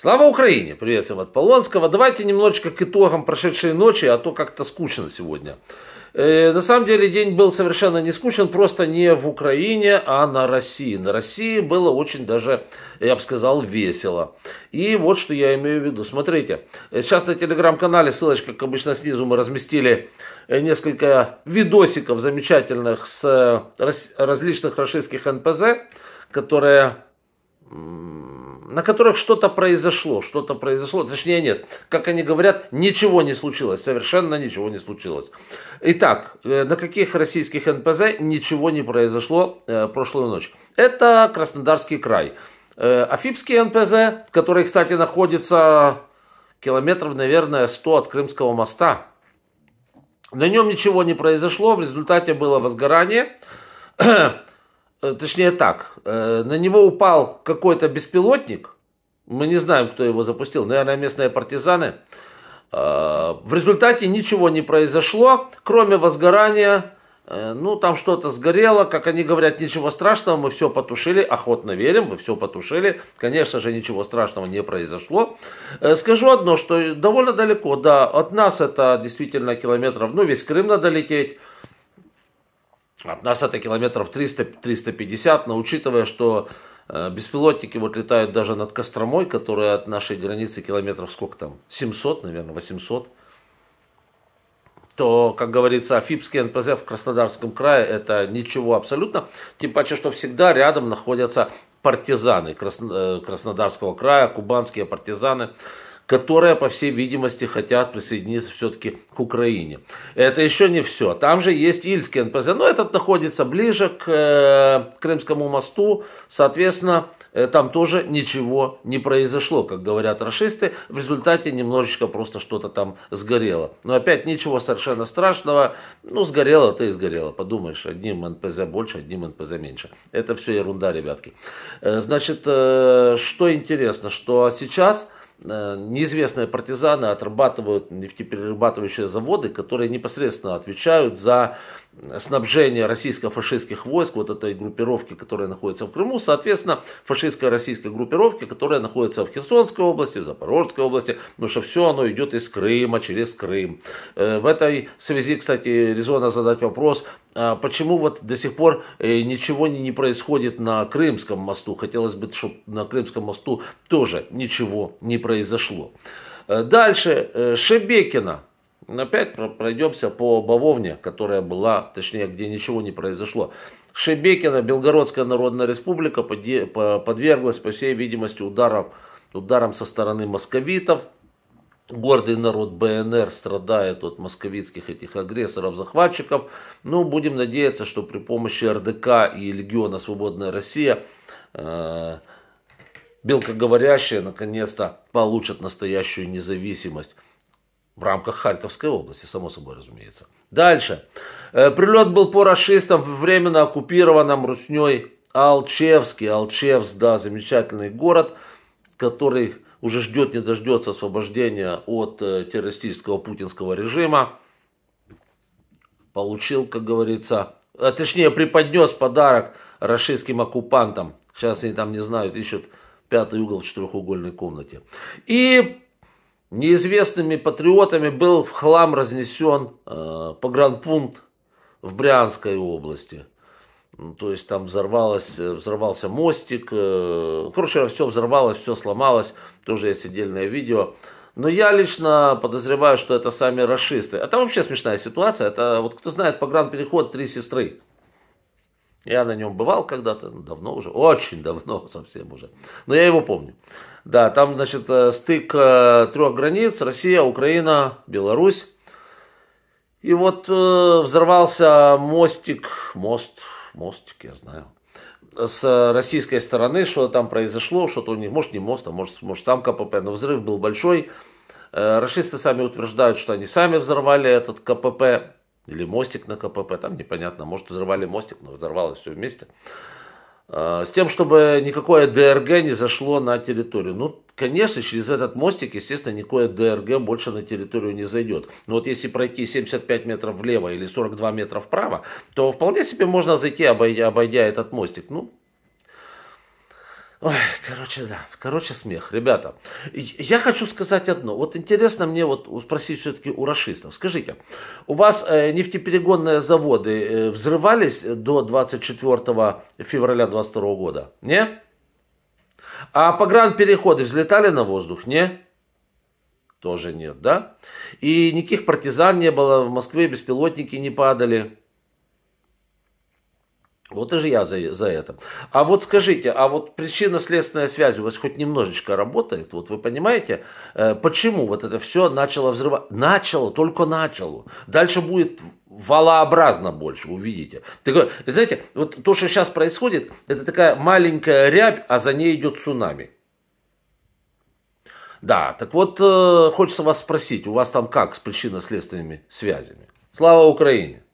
Слава Украине! Приветствуем от Полонского. Давайте немножечко к итогам прошедшей ночи, а то как-то скучно сегодня. Э, на самом деле день был совершенно не скучен, просто не в Украине, а на России. На России было очень даже, я бы сказал, весело. И вот что я имею в виду. Смотрите, э, сейчас на телеграм-канале, ссылочка, как обычно, снизу мы разместили э, несколько видосиков замечательных с различных российских НПЗ, которые на которых что-то произошло, что-то произошло, точнее нет, как они говорят, ничего не случилось, совершенно ничего не случилось. Итак, э, на каких российских НПЗ ничего не произошло э, прошлую ночь? Это Краснодарский край. Э, Афипский НПЗ, который, кстати, находится километров, наверное, 100 от Крымского моста. На нем ничего не произошло, в результате было возгорание. Э, точнее так, э, на него упал какой-то беспилотник, мы не знаем, кто его запустил, наверное, местные партизаны. Э, в результате ничего не произошло, кроме возгорания. Ну, там что-то сгорело, как они говорят, ничего страшного, мы все потушили, охотно верим, мы все потушили. Конечно же, ничего страшного не произошло. Скажу одно, что довольно далеко, да, от нас это действительно километров, ну, весь Крым надо лететь. От нас это километров 300-350, но учитывая, что э, Беспилотники вот летают даже над Костромой, которая от нашей границы километров сколько там? 700, наверное, 800. То, как говорится, Афипский НПЗ в Краснодарском крае это ничего абсолютно. Тем паче, что всегда рядом находятся партизаны э, Краснодарского края, кубанские партизаны которые, по всей видимости, хотят присоединиться все-таки к Украине. Это еще не все. Там же есть Ильский НПЗ, но этот находится ближе к э, Крымскому мосту. Соответственно, э, там тоже ничего не произошло, как говорят расисты. В результате немножечко просто что-то там сгорело. Но опять ничего совершенно страшного. Ну, сгорело, то и сгорело. Подумаешь, одним НПЗ больше, одним НПЗ меньше. Это все ерунда, ребятки. Э, значит, э, что интересно, что сейчас Э, неизвестные партизаны отрабатывают нефтеперерабатывающие заводы, которые непосредственно отвечают за снабжение российско-фашистских войск, вот этой группировки, которая находится в Крыму, соответственно, фашистской российской группировки, которая находится в Херсонской области, в Запорожской области, потому что все оно идет из Крыма, через Крым. Э, в этой связи, кстати, резонно задать вопрос, а почему вот до сих пор э, ничего не происходит на Крымском мосту? Хотелось бы, чтобы на Крымском мосту тоже ничего не произошло. Э, дальше, Шебекина. Опять пройдемся по Бавовне, которая была, точнее, где ничего не произошло. Шебекина, Белгородская Народная Республика подверглась, по всей видимости, ударам ударом со стороны московитов. Гордый народ БНР страдает от московитских этих агрессоров, захватчиков. Ну, будем надеяться, что при помощи РДК и Легиона Свободная Россия э, белкоговорящие наконец-то получат настоящую независимость. В рамках Харьковской области, само собой разумеется. Дальше. Э, прилет был по расистам в временно оккупированном Русней Алчевске. Алчевск, да, замечательный город, который уже ждет, не дождется освобождения от э, террористического путинского режима. Получил, как говорится, а точнее преподнес подарок российским оккупантам. Сейчас они там не знают, ищут пятый угол в четырехугольной комнате. И Неизвестными патриотами был в хлам разнесен э, погранпункт в Брянской области. Ну, то есть там взорвалось, э, взорвался мостик. Э, короче, все взорвалось, все сломалось. Тоже есть отдельное видео. Но я лично подозреваю, что это сами расисты. А там вообще смешная ситуация. Это вот кто знает погранпереход «Три сестры». Я на нем бывал когда-то, ну, давно уже, очень давно совсем уже. Но я его помню. Да, там, значит, э, стык э, трех границ, Россия, Украина, Беларусь. И вот э, взорвался мостик, мост, мостик, я знаю, с российской стороны, что там произошло, что-то у них, может не мост, а может, может сам КПП, но взрыв был большой. Расисты сами утверждают, что они сами взорвали этот КПП. Или мостик на КПП, там непонятно. Может, взорвали мостик, но взорвалось все вместе. А, с тем, чтобы никакое ДРГ не зашло на территорию. Ну, конечно, через этот мостик, естественно, никакое ДРГ больше на территорию не зайдет. Но вот если пройти 75 метров влево или 42 метра вправо, то вполне себе можно зайти, обойдя, обойдя этот мостик. Ну, Ой, короче, да, короче, смех. Ребята, я хочу сказать одно. Вот интересно мне вот спросить все-таки у расистов. Скажите, у вас э, нефтеперегонные заводы э, взрывались до 24 февраля 22 года? Не? А погранпереходы взлетали на воздух? Не? Тоже нет, да? И никаких партизан не было, в Москве беспилотники не падали. Вот и же я за, за это. А вот скажите, а вот причинно-следственная связь у вас хоть немножечко работает? Вот вы понимаете, э, почему вот это все начало взрывать? Начало, только начало. Дальше будет валообразно больше, увидите. Так, знаете, вот то, что сейчас происходит, это такая маленькая рябь, а за ней идет цунами. Да, так вот, э, хочется вас спросить, у вас там как с причинно-следственными связями? Слава Украине!